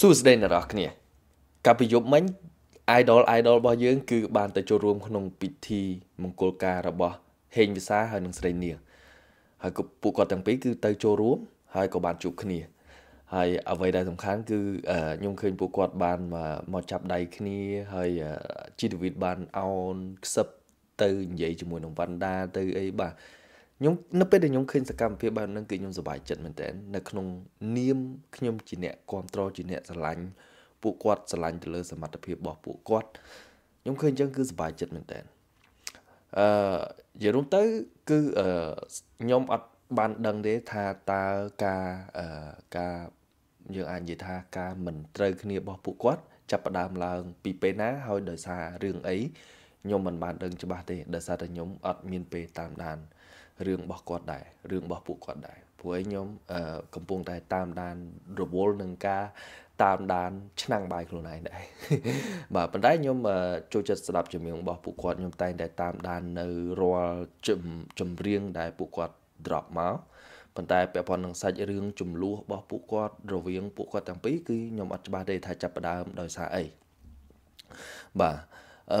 សួស្តីអ្នកនរគ្នាកាលពីយប់មិញ idol idol របស់យើងគឺ បានទៅចូលរួមក្នុងពិធី មង្គលការរបស់ ហេងវិសាហើយនិងស្រីនាងហើយពួកគាត់ទាំងពីរគឺទៅចូលរួមហើយក៏បានជួបគ្នា ហើយអ្វីដែលសំខាន់គឺខ្ញុំឃើញពួកគាត់បានមកចាប់ដៃគ្នា ហើយជីវវិតបានអោនខ្សឹបទៅនិយាយជាមួយនឹងវណ្ណដាទៅអីបាទខ្ញុំនៅពេលដែលខ្ញុំឃើញសកម្មភាពបែបហ្នឹងគឺខ្ញុំសប្បាយចិត្តមែនតើនៅក្នុងនាមខ្ញុំជាអ្នកគ្រប់គ្រងជាអ្នកស្រឡាញ់ពួកគាត់ស្រឡាញ់ទៅលើ សមត្ថភាពរបស់ពួកគាត់ខ្ញុំឃើញអញ្ចឹងគឺសប្បាយចិត្តមែនតើអឺនិយាយរួមទៅគឺអឺខ្ញុំអត់បានដឹងទេថាតើការអឺការយើងអាចនិយាយថាការមិនត្រូវគ្នារបស់ពួកគាត់ចាប់ផ្ដើមឡើង ពីពេលណាហើយដោយសាររឿងអីខ្ញុំមិនបានដឹងច្បាស់ទេដោយសារតែខ្ញុំអត់មានពេលតាមដានរឿងរបស់គាត់ដែររឿងរបស់ពួកគាត់ដែរព្រោះឯងខ្ញុំកំពុងតែតាមដានរវល់នឹងការតាមដាន ឆ្នាំងបាយខ្លួនឯងដែរបាទប៉ុន្តែខ្ញុំចូលចិត្តស្ដាប់ចម្រៀងរបស់ពួកគាត់ខ្ញុំតែងតែតាមដាននៅរាល់ចម្រៀងដែលពួកគាត់ drop មកប៉ុន្តែពាក់ព័ន្ធនឹងសាច់រឿងចំនួនរបស់ពួកគាត់រវាងពួកគាត់ទាំងពីរគឺខ្ញុំអត់ច្បាស់ទេថាចាប់ផ្ដើមដោយសារអីបាទអឺនិ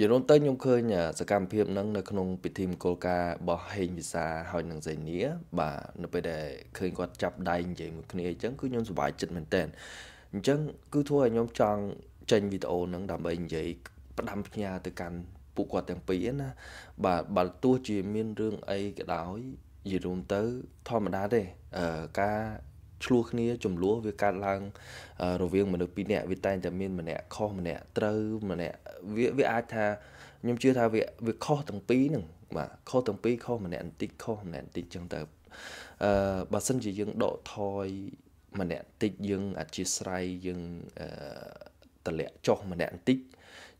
យាយទៅខ្ញុំឃើញសកម្មភាពហ្នឹង នៅក្នុងពិធីមង្គលការរបស់ហេងវិសាហើយនឹងសេនីបាទនៅពេលដែលឃើញគាត់ចាប់ដៃនិយាយមួយគ្នាអញ្ចឹងគឺខ្ញុំសប្បាយចិត្តមែនតើអញ្ចឹងគឺធ្វើឲ្យខ្ញុំចង់ចេញវីដេអូហ្នឹងដើម្បីនិយាយផ្ដាំផ្ញើទៅកាន់ពួកគាត់ទាំងពីរណាបាទបើទោះជាមានរឿងអីក៏ដោយនិយាយរួមទៅធម្មតាទេអឺការឆ្លោះគ្នាចំនួនវាកើតឡើងរវាងមនុស្សពីរនាក់វាតែងតែមានម្នាក់ខុសម្នាក់ត្រូវម្នាក់វាវាអាចថាខ្ញុំជឿថាវាវាខុសទាំងពីរហ្នឹងបាទខុសទាំងពីរខុសម្នាក់បន្តិចខុសម្នាក់បន្តិចចឹងទៅអឺបើសិនជាយើងដកថយម្នាក់បន្តិចយើងអធិស្ស្រ័យយើងអឺតម្លាក់ចុះម្នាក់បន្តិច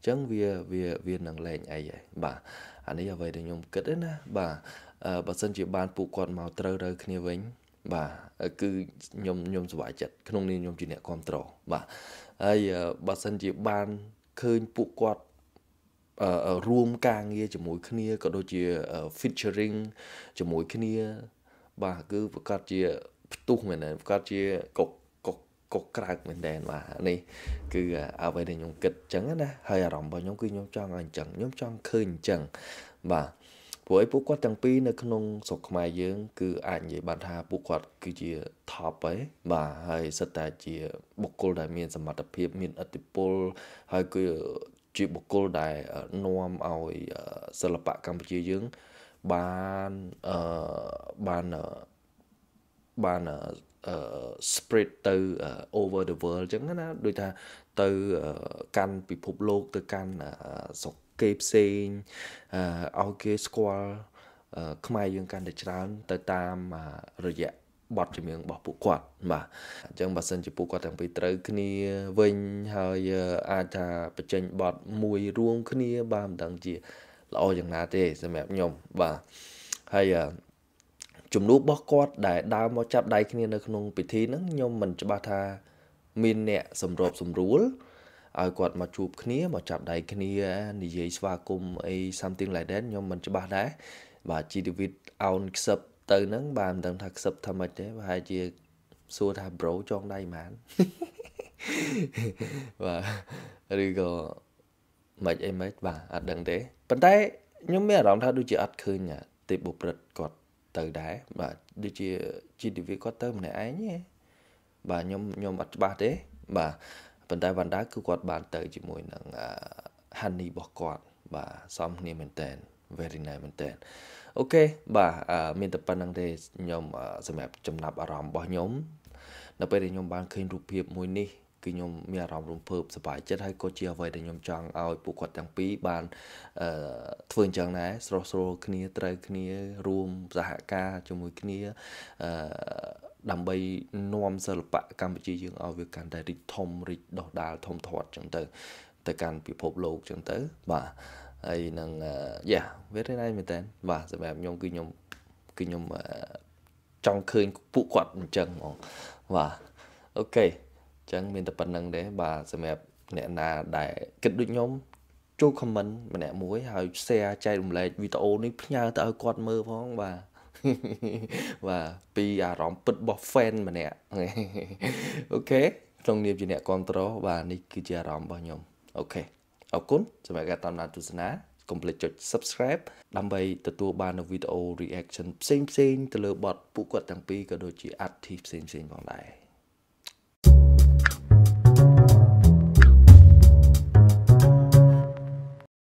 ចឹងវាវាវានឹងលែងអីហើយបាទអានេះអ្វីដែលខ្ញុំគិតណា បាទបើសិនជាបានពួកគាត់មកត្រូវរើគ្នាវិញបាទគឺខ្ញុំខ្ញុំសប្បាយចិត្តក្នុងនេះខ្ញុំជាអ្នកគ្រប់គ្រងបាទហើយបើសិនជាបានឃើញពួកគាត់រួមការងារជាមួយគ្នាក៏ដូចជា featuring ជាមួយគ្នា បាទគឺប្រកាសជា ផ្ទុះមែនប្រកាសជាកុកកុកក្រើកមែនតើបាទនេះគឺ អ្វីដែលខ្ញុំគិតអញ្ចឹងណាហើយអារម្មណ៍របស់ខ្ញុំគឺខ្ញុំចង់ឲ្យអញ្ចឹងខ្ញុំចង់ឃើញអញ្ចឹងបាទព្រោះឯពួកគាត់ទាំងពីរនៅក្នុងស្រុកខ្មែរយើងគឺអាចនិយាយបានថាពួកគាត់គឺជា top ឯងបាទហើយសិតតែជាបុគ្គលដែលមានសមត្ថភាពមានឥទ្ធិពល ហើយគឺជាបុគ្គលដែលនាំឲ្យសិល្បៈកម្ពុជាយើងបានអឺបានបាន spread ទៅ over the world អញ្ចឹងណាដូចថាទៅកាន់ពិភពលោកទៅកាន់ស្រុកគេផ្សេងឲ្យគេស្គាល់ខ្មែរយើងកាន់តែច្រើន ទៅ តាមរយៈបទចម្រៀងរបស់ពួកគាត់បាទអញ្ចឹងបើសិនជាពួកគាត់ទាំងពីរត្រូវគ្នាវិញហើយអាចថាបញ្ចេញបទមួយរួមគ្នាបាទមិនដឹងជាល្អយ៉ាងណាទេ សម្រាប់ខ្ញុំបាទហើយចំនួនរបស់គាត់ដែលដើមមកចាប់ដៃគ្នានៅក្នុង ពិធីហ្នឹងខ្ញុំមិនច្បាស់ថាមានអ្នកសម្របសម្រួលឲ្យគាត់មកជួបគ្នាមកចាប់ដៃគ្នានិយាយស្វាគមន៍អី something like that ខ្ញុំមិនច្បាស់ដែរបាទជីវិតអោនខ្សឹបទៅហ្នឹងបាទមិនដឹងថាខ្សឹបថាម៉េចទេប្រហែលជា សួរថា bro ចងដៃហ្មងបាទឬក៏មិនអីមិនបាទអត់ដឹងទេប៉ុន្តែខ្ញុំមានអារម្មណ៍ថាដូចជាអត់ឃើញទេពបុព្រិតគាត់ទៅដែរបាទដូចជាជីវិតគាត់ទៅម្នាក់ឯងទេបាទខ្ញុំខ្ញុំអត់ច្បាស់ទេបាទប៉ុន្តែវ៉ាន់ដាគឺគាត់ បានទៅជាមួយនឹង Honey របស់គាត់ បាទសំគ្នាមែនតើ very nice មែនតើអូខេបាទមានតែប៉ុណ្្នឹងទេខ្ញុំសម្រាប់ចំណាប់អារម្មណ៍របស់ខ្ញុំនៅពេលដែលខ្ញុំបានឃើញរូបភាពមួយនេះគឺខ្ញុំមានអារម្មណ៍រំភើបសប្បាយចិត្តហើយក៏ជាអ្វីដែលខ្ញុំចង់ឲ្យពួកគាត់ទាំងពីរបានអឺធ្វើអញ្ចឹងដែរស្រស់ស្រួលគ្នាត្រូវ គ្នា រួមសហការជាមួយគ្នាអឺដើម្បីនាំសិល្បៈកម្ពុជាយើងឲ្យវាកាន់តែរីកធំរីកដុះដាលធំធាត់ចឹងទៅទៅកាន់ពិភពលោកចឹងទៅបាទហើយនឹង yeah very nice មែនតើបាទសម្រាប់ខ្ញុំគឺខ្ញុំគឺខ្ញុំចង់ឃើញពួកគាត់អញ្ចឹងហ្មងបាទអូខេអញ្ចឹងមានតែប៉ុណ្្នឹងទេបាទសម្រាប់អ្នកណាដែលគិតដូចខ្ញុំចូល comment ម្នាក់មួយហើយ share ចែករំលែកវីដេអូនេះផ្ញើទៅឲ្យគាត់មើលផងបាទបាទពីអារម្មណ៍ពិតរបស់ fan ម្នាក់អូខេក្នុងនាមជាអ្នកគ្រប់គ្រងបាទនេះគឺជាអារម្មណ៍របស់ខ្ញុំអូខេអរគុណសម្រាប់ការតាមដានទស្សនាកុំភ្លេចចុច subscribe ដើម្បីទទួលបាននូវវីដេអូ reaction ផ្សេងៗទៅលើបទពួកគាត់ទាំងពីរក៏ដូចជា artist ផ្សេងៗផងដែរ